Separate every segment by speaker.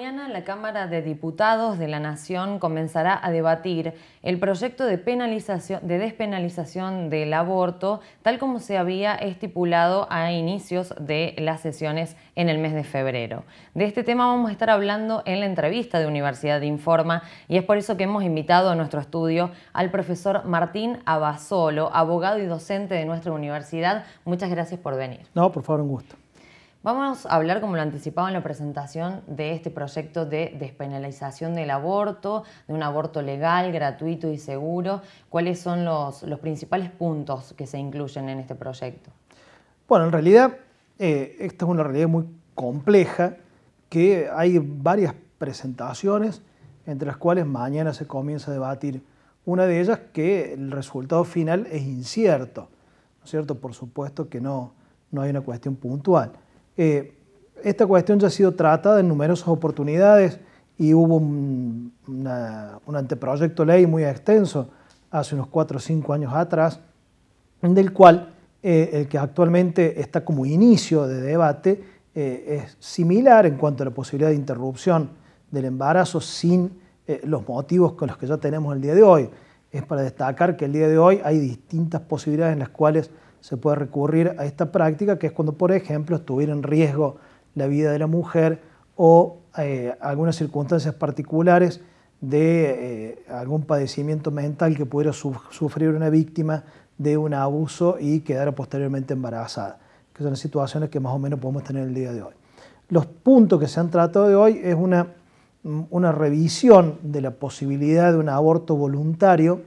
Speaker 1: mañana la Cámara de Diputados de la Nación comenzará a debatir el proyecto de, penalización, de despenalización del aborto, tal como se había estipulado a inicios de las sesiones en el mes de febrero. De este tema vamos a estar hablando en la entrevista de Universidad de Informa y es por eso que hemos invitado a nuestro estudio al profesor Martín Abasolo, abogado y docente de nuestra universidad. Muchas gracias por venir.
Speaker 2: No, por favor, un gusto.
Speaker 1: Vamos a hablar, como lo anticipaba en la presentación, de este proyecto de despenalización del aborto, de un aborto legal, gratuito y seguro. ¿Cuáles son los, los principales puntos que se incluyen en este proyecto?
Speaker 2: Bueno, en realidad, eh, esta es una realidad muy compleja, que hay varias presentaciones, entre las cuales mañana se comienza a debatir. Una de ellas que el resultado final es incierto, ¿no es cierto? Por supuesto que no, no hay una cuestión puntual. Eh, esta cuestión ya ha sido tratada en numerosas oportunidades y hubo un, anteproyecto ley muy extenso hace unos cuatro o cinco años atrás, del cual eh, el que actualmente está como inicio de debate eh, es similar en cuanto a la posibilidad de interrupción del embarazo sin los motivos con los que ya tenemos el día de hoy. Es para destacar que el día de hoy hay distintas posibilidades en las cuales se puede recurrir a esta práctica, que es cuando, por ejemplo, estuviera en riesgo la vida de la mujer o eh, algunas circunstancias particulares de eh, algún padecimiento mental que pudiera sufrir una víctima de un abuso y quedara posteriormente embarazada, que son las situaciones que más o menos podemos tener el día de hoy. Los puntos que se han tratado de hoy es una, una revisión de la posibilidad de un aborto voluntario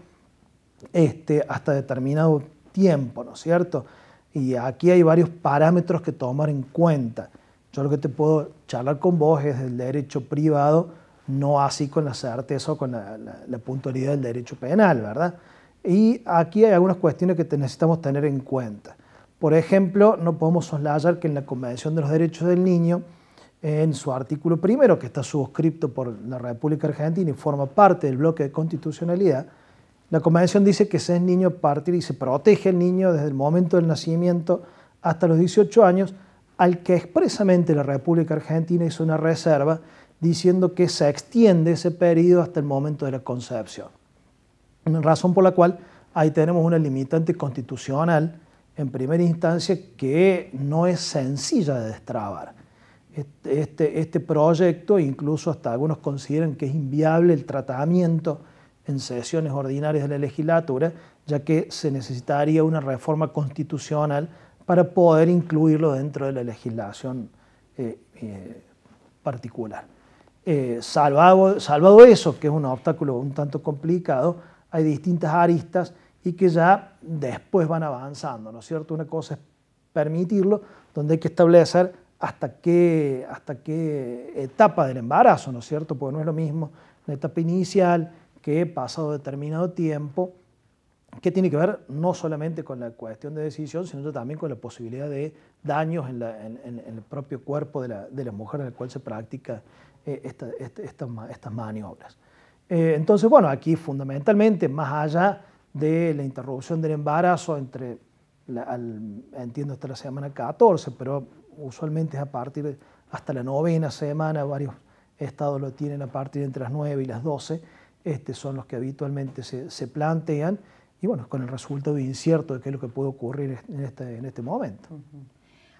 Speaker 2: este, hasta determinado tiempo, ¿no es cierto? Y aquí hay varios parámetros que tomar en cuenta. Yo lo que te puedo charlar con vos es del derecho privado, no así con la certeza o con la, puntualidad del derecho penal, ¿verdad? Y aquí hay algunas cuestiones que necesitamos tener en cuenta. Por ejemplo, no podemos soslayar que en la Convención de los Derechos del Niño, en su artículo primero, que está suscripto por la República Argentina y forma parte del bloque de constitucionalidad, la Convención dice que se es niño partir y se protege el niño desde el momento del nacimiento hasta los 18 años, al que expresamente la República Argentina hizo una reserva diciendo que se extiende ese periodo hasta el momento de la concepción. Razón por la cual ahí tenemos una limitante constitucional en primera instancia que no es sencilla de destrabar. Este, este, este proyecto, incluso hasta algunos consideran que es inviable el tratamiento en sesiones ordinarias de la legislatura, ya que se necesitaría una reforma constitucional para poder incluirlo dentro de la legislación eh, eh, particular. Eh, salvado, eso, que es un obstáculo un tanto complicado, hay distintas aristas y que ya después van avanzando, ¿no es cierto? Una cosa es permitirlo, donde hay que establecer hasta qué, hasta qué etapa del embarazo, ¿no es cierto? Porque no es lo mismo la etapa inicial, que pasado determinado tiempo, que tiene que ver no solamente con la cuestión de decisión, sino también con la posibilidad de daños en, el propio cuerpo de la, de mujer en el cual se practica eh, este, estas maniobras. Eh, entonces, bueno, aquí fundamentalmente, más allá de la interrupción del embarazo entre, entiendo, hasta la semana 14, pero usualmente es a partir hasta la novena semana, varios estados lo tienen a partir de entre las 9 y las 12, estos son los que habitualmente se, plantean y bueno, con el resultado incierto de qué es lo que puede ocurrir en este, en este, este momento.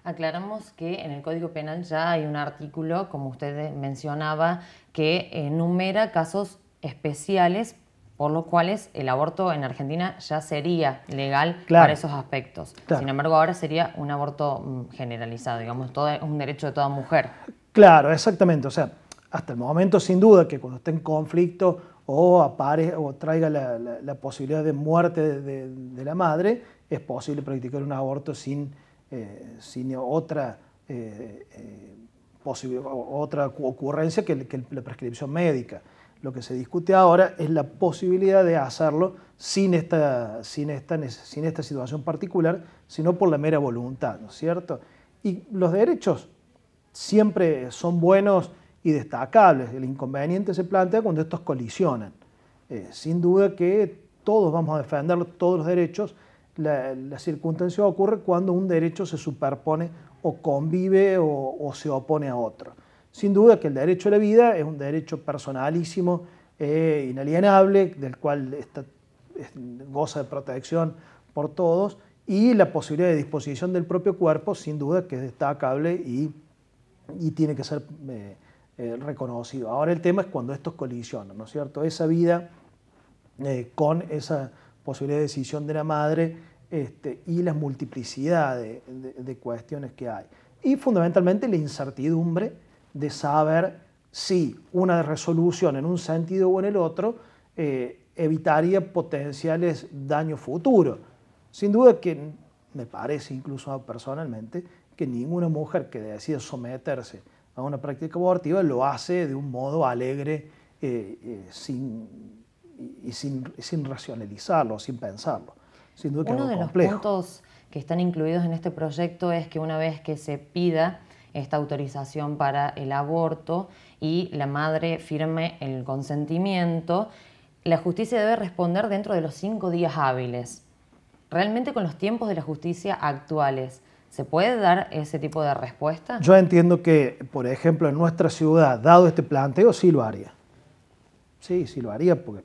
Speaker 1: Aclaramos que en el Código Penal ya hay un artículo, como usted mencionaba, que enumera casos especiales por los cuales el aborto en Argentina ya sería legal para esos aspectos. Sin embargo, ahora sería un aborto mm, generalizado, digamos, todo, un derecho de toda mujer.
Speaker 2: Claro, exactamente. O sea, hasta el momento, sin duda, que cuando esté en conflicto o, apare, o traiga la, posibilidad de muerte de, la madre, es posible practicar un aborto sin, eh, sin otra, eh, eh, otra ocurrencia que, la prescripción médica. Lo que se discute ahora es la posibilidad de hacerlo sin esta, sin esta, sin esta situación particular, sino por la mera voluntad, ¿no es cierto? Y los derechos siempre son buenos y destacables. El inconveniente se plantea cuando estos colisionan. Eh, sin duda que todos vamos a defender todos los derechos. La, circunstancia ocurre cuando un derecho se superpone o convive o, se opone a otro. Sin duda que el derecho a la vida es un derecho personalísimo, eh, inalienable, del cual goza de protección por todos, y la posibilidad de disposición del propio cuerpo, sin duda que es destacable y, tiene que ser eh, eh, reconocido. Ahora el tema es cuando estos colisionan, ¿no es cierto? Esa vida eh, con esa posibilidad de decisión de la madre este, y las multiplicidad de, cuestiones que hay. Y fundamentalmente la incertidumbre de saber si una resolución en un sentido o en el otro eh, evitaría potenciales daños futuros. Sin duda que me parece incluso personalmente que ninguna mujer que decida someterse a una práctica abortiva, lo hace de un modo alegre eh, eh, y sin, racionalizarlo, sin pensarlo. Sin Uno que de los puntos
Speaker 1: que están incluidos en este proyecto es que una vez que se pida esta autorización para el aborto y la madre firme el consentimiento, la justicia debe responder dentro de los cinco días hábiles. Realmente con los tiempos de la justicia actuales, ¿Se puede dar ese tipo de respuesta? Yo
Speaker 2: entiendo que, por ejemplo, en nuestra ciudad, dado este planteo, sí lo haría. Sí, sí lo haría, porque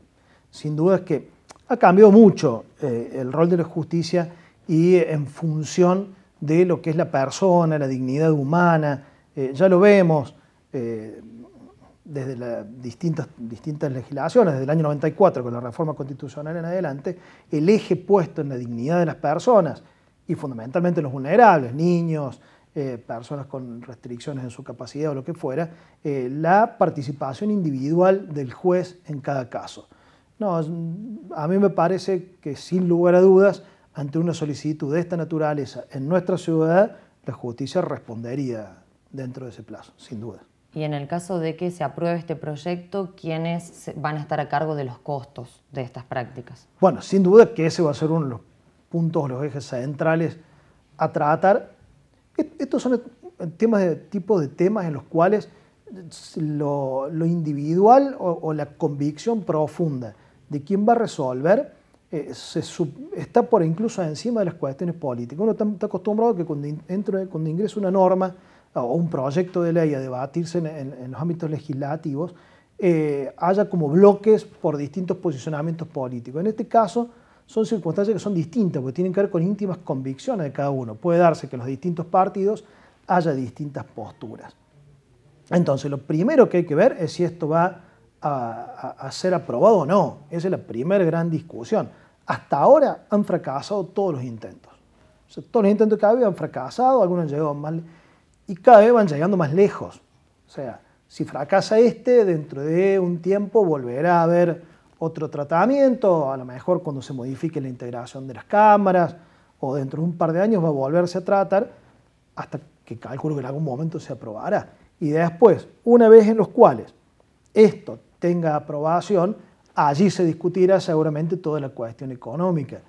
Speaker 2: sin duda es que ha cambiado mucho eh, el rol de la justicia y eh, en función de lo que es la persona, la dignidad humana. Eh, ya lo vemos desde las distintas, distintas legislaciones, desde el año 94 con la reforma constitucional en adelante, el eje puesto en la dignidad de las personas y fundamentalmente los vulnerables, niños, eh, personas con restricciones en su capacidad o lo que fuera, eh, la participación individual del juez en cada caso. No, a mí me parece que sin lugar a dudas, ante una solicitud de esta naturaleza en nuestra ciudad, la justicia respondería dentro de ese plazo, sin duda.
Speaker 1: Y en el caso de que se apruebe este proyecto, ¿quiénes van a estar a cargo de los costos de estas prácticas?
Speaker 2: Bueno, sin duda que ese va a ser uno de los puntos, los ejes centrales a tratar. E-, estos son temas de, tipo de temas en los cuales eh, lo, individual o, la convicción profunda de quién va a resolver eh, está por incluso encima de las cuestiones políticas. Uno está, acostumbrado que cuando, entra, ingresa una norma o un proyecto de ley a debatirse en, los ámbitos legislativos, eh, haya como bloques por distintos posicionamientos políticos. En este caso, son circunstancias que son distintas, porque tienen que ver con íntimas convicciones de cada uno. Puede darse que en los distintos partidos haya distintas posturas. Entonces, lo primero que hay que ver es si esto va a, ser aprobado o no. Esa es la primera gran discusión. Hasta ahora han fracasado todos los intentos. todos los intentos que había han fracasado, algunos han llegado mal y cada vez van llegando más lejos. O sea, si fracasa este, dentro de un tiempo volverá a haber otro tratamiento, a lo mejor cuando se modifique la integración de las cámaras o dentro de un par de años va a volverse a tratar hasta que calculo que en algún momento se aprobará. Y después, una vez en los cuales esto tenga aprobación, allí se discutirá seguramente toda la cuestión económica.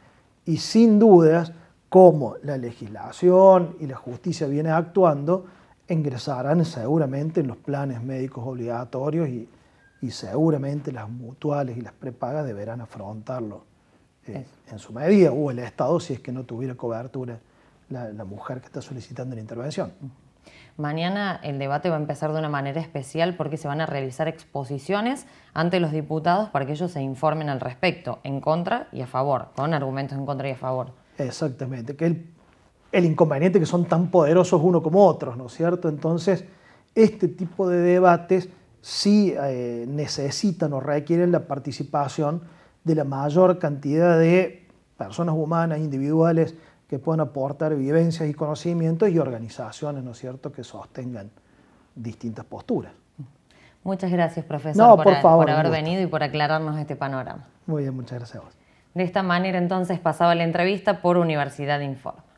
Speaker 2: Y sin dudas, como la legislación y la justicia viene actuando, ingresarán seguramente en los planes médicos obligatorios y, y seguramente las mutuales y las prepagas deberán afrontarlo eh, en su medida, o el Estado si es que
Speaker 1: no tuviera cobertura la,
Speaker 2: mujer que está solicitando la intervención.
Speaker 1: Mañana el debate va a empezar de una manera especial porque se van a realizar exposiciones ante los diputados para que ellos se informen al respecto, en contra y a favor, con argumentos en contra y a favor.
Speaker 2: Exactamente, que el, el inconveniente que son tan poderosos uno como otros, ¿no es cierto? Entonces, este tipo de debates sí eh, necesitan o requieren la participación de la mayor cantidad de personas humanas, individuales, que puedan aportar vivencias y conocimientos y organizaciones, ¿no es cierto?, que sostengan
Speaker 1: distintas posturas. Muchas gracias, profesor, por, haber venido y por aclararnos este panorama. Muy bien, muchas gracias a vos. De esta manera, entonces, pasaba la entrevista por Universidad Info.